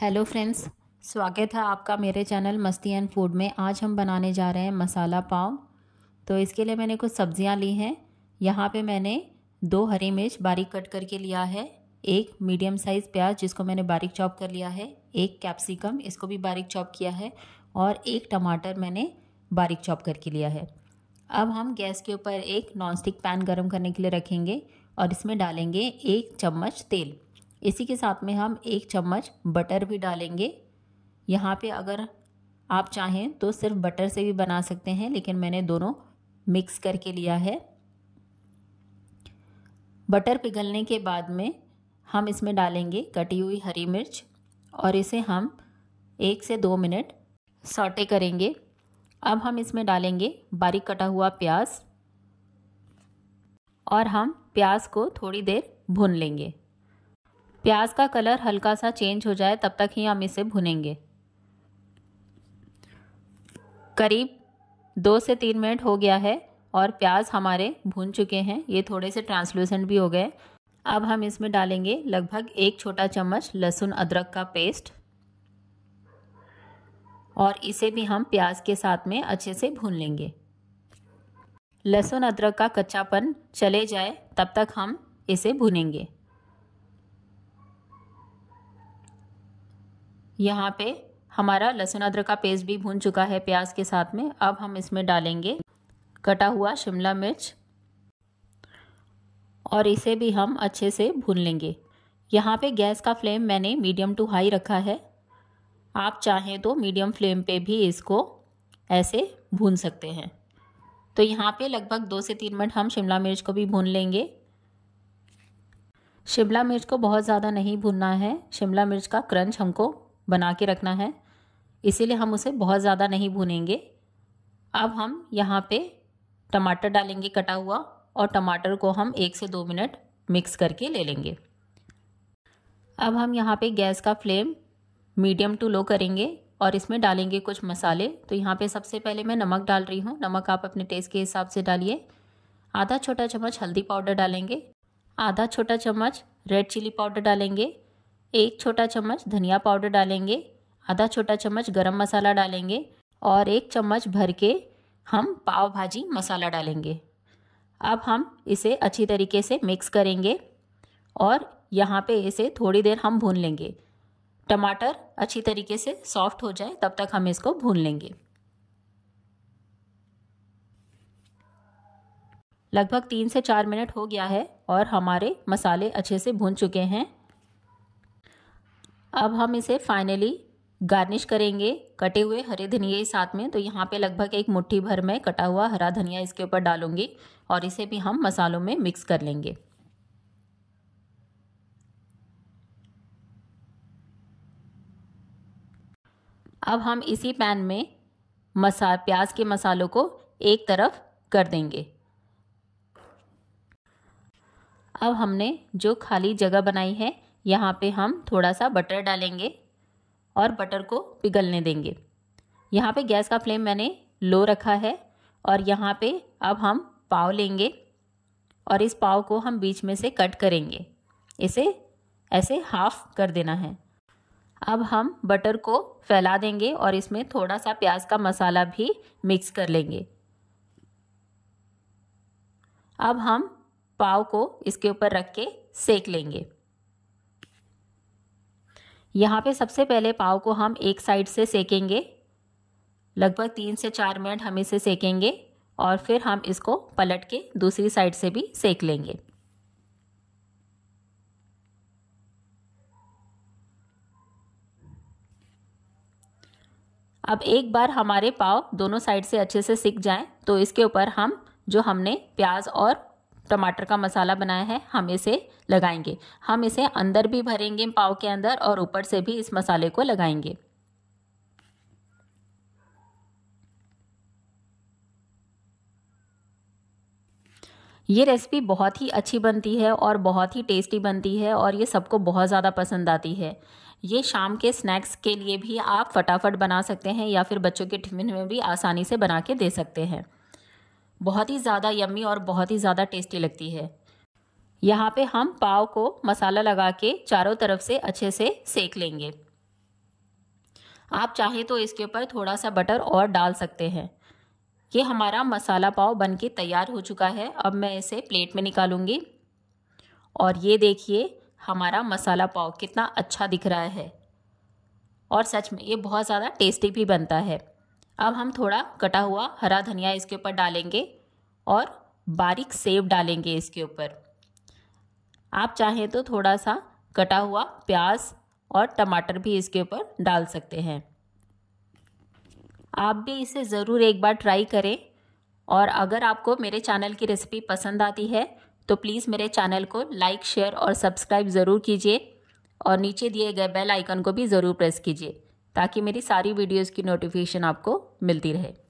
hello friends स्वागत है आपका मेरे चैनल मस्ती एंड फूड में आज हम बनाने जा रहे हैं मसाला पाव तो इसके लिए मैंने कुछ सब्जियां ली हैं यहाँ पे मैंने दो हरी मिर्च बारीक कट करके लिया है एक मीडियम साइज़ प्याज जिसको मैंने बारीक चॉप कर लिया है एक कैप्सिकम इसको भी बारीक चॉप किया है और एक टमाटर मैंने बारीक चॉप करके लिया है अब हम गैस के ऊपर एक नॉनस्टिक पैन गर्म करने के लिए रखेंगे और इसमें डालेंगे एक चम्मच तेल इसी के साथ में हम एक चम्मच बटर भी डालेंगे यहाँ पे अगर आप चाहें तो सिर्फ बटर से भी बना सकते हैं लेकिन मैंने दोनों मिक्स करके लिया है बटर पिघलने के बाद में हम इसमें डालेंगे कटी हुई हरी मिर्च और इसे हम एक से दो मिनट सॉटे करेंगे अब हम इसमें डालेंगे बारीक कटा हुआ प्याज और हम प्याज को थोड़ी देर भून लेंगे प्याज का कलर हल्का सा चेंज हो जाए तब तक ही हम इसे भुनेंगे करीब दो से तीन मिनट हो गया है और प्याज हमारे भून चुके हैं ये थोड़े से ट्रांसलूसेंट भी हो गए अब हम इसमें डालेंगे लगभग एक छोटा चम्मच लहसुन अदरक का पेस्ट और इसे भी हम प्याज के साथ में अच्छे से भून लेंगे लहसुन अदरक का कच्चापन चले जाए तब तक हम इसे भुनेंगे यहाँ पे हमारा लहसुन अदरक का पेस्ट भी भून चुका है प्याज के साथ में अब हम इसमें डालेंगे कटा हुआ शिमला मिर्च और इसे भी हम अच्छे से भून लेंगे यहाँ पे गैस का फ्लेम मैंने मीडियम टू हाई रखा है आप चाहें तो मीडियम फ्लेम पे भी इसको ऐसे भून सकते हैं तो यहाँ पे लगभग दो से तीन मिनट हम शिमला मिर्च को भी भून लेंगे शिमला मिर्च को बहुत ज़्यादा नहीं भूनना है शिमला मिर्च का क्रंच हमको बना के रखना है इसीलिए हम उसे बहुत ज़्यादा नहीं भूनेंगे अब हम यहाँ पे टमाटर डालेंगे कटा हुआ और टमाटर को हम एक से दो मिनट मिक्स करके ले लेंगे अब हम यहाँ पे गैस का फ्लेम मीडियम टू लो करेंगे और इसमें डालेंगे कुछ मसाले तो यहाँ पे सबसे पहले मैं नमक डाल रही हूँ नमक आप अपने टेस्ट के हिसाब से डालिए आधा छोटा चम्मच हल्दी पाउडर डालेंगे आधा छोटा चम्मच रेड चिली पाउडर डालेंगे एक छोटा चम्मच धनिया पाउडर डालेंगे आधा छोटा चम्मच गरम मसाला डालेंगे और एक चम्मच भर के हम पाव भाजी मसाला डालेंगे अब हम इसे अच्छी तरीके से मिक्स करेंगे और यहाँ पे इसे थोड़ी देर हम भून लेंगे टमाटर अच्छी तरीके से सॉफ्ट हो जाए तब तक हम इसको भून लेंगे लगभग तीन से चार मिनट हो गया है और हमारे मसाले अच्छे से भून चुके हैं अब हम इसे फाइनली गार्निश करेंगे कटे हुए हरे धनिया साथ में तो यहाँ पे लगभग एक मुट्ठी भर में कटा हुआ हरा धनिया इसके ऊपर डालूंगी और इसे भी हम मसालों में मिक्स कर लेंगे अब हम इसी पैन में मसा प्याज के मसालों को एक तरफ कर देंगे अब हमने जो खाली जगह बनाई है यहाँ पे हम थोड़ा सा बटर डालेंगे और बटर को पिघलने देंगे यहाँ पे गैस का फ्लेम मैंने लो रखा है और यहाँ पे अब हम पाव लेंगे और इस पाव को हम बीच में से कट करेंगे इसे ऐसे हाफ कर देना है अब हम बटर को फैला देंगे और इसमें थोड़ा सा प्याज का मसाला भी मिक्स कर लेंगे अब हम पाव को इसके ऊपर रख के सेक लेंगे यहाँ पे सबसे पहले पाव को हम एक साइड से सेकेंगे लगभग तीन से चार मिनट हम इसे सेकेंगे और फिर हम इसको पलट के दूसरी साइड से भी सेक लेंगे अब एक बार हमारे पाव दोनों साइड से अच्छे से सिक जाएं तो इसके ऊपर हम जो हमने प्याज और टमाटर का मसाला बनाया है हम इसे लगाएंगे हम इसे अंदर भी भरेंगे पाव के अंदर और ऊपर से भी इस मसाले को लगाएंगे ये रेसिपी बहुत ही अच्छी बनती है और बहुत ही टेस्टी बनती है और ये सबको बहुत ज़्यादा पसंद आती है ये शाम के स्नैक्स के लिए भी आप फटाफट बना सकते हैं या फिर बच्चों के टिफिन में भी आसानी से बना के दे सकते हैं बहुत ही ज़्यादा यम्मी और बहुत ही ज़्यादा टेस्टी लगती है यहाँ पे हम पाव को मसाला लगा के चारों तरफ से अच्छे से सेक लेंगे आप चाहे तो इसके ऊपर थोड़ा सा बटर और डाल सकते हैं ये हमारा मसाला पाव बन के तैयार हो चुका है अब मैं इसे प्लेट में निकालूंगी और ये देखिए हमारा मसाला पाव कितना अच्छा दिख रहा है और सच में ये बहुत ज़्यादा टेस्टी भी बनता है अब हम थोड़ा कटा हुआ हरा धनिया इसके ऊपर डालेंगे और बारीक सेब डालेंगे इसके ऊपर आप चाहें तो थोड़ा सा कटा हुआ प्याज और टमाटर भी इसके ऊपर डाल सकते हैं आप भी इसे ज़रूर एक बार ट्राई करें और अगर आपको मेरे चैनल की रेसिपी पसंद आती है तो प्लीज़ मेरे चैनल को लाइक शेयर और सब्सक्राइब ज़रूर कीजिए और नीचे दिए गए बेल आइकन को भी ज़रूर प्रेस कीजिए ताकि मेरी सारी वीडियोज़ की नोटिफिकेशन आपको मिलती रहे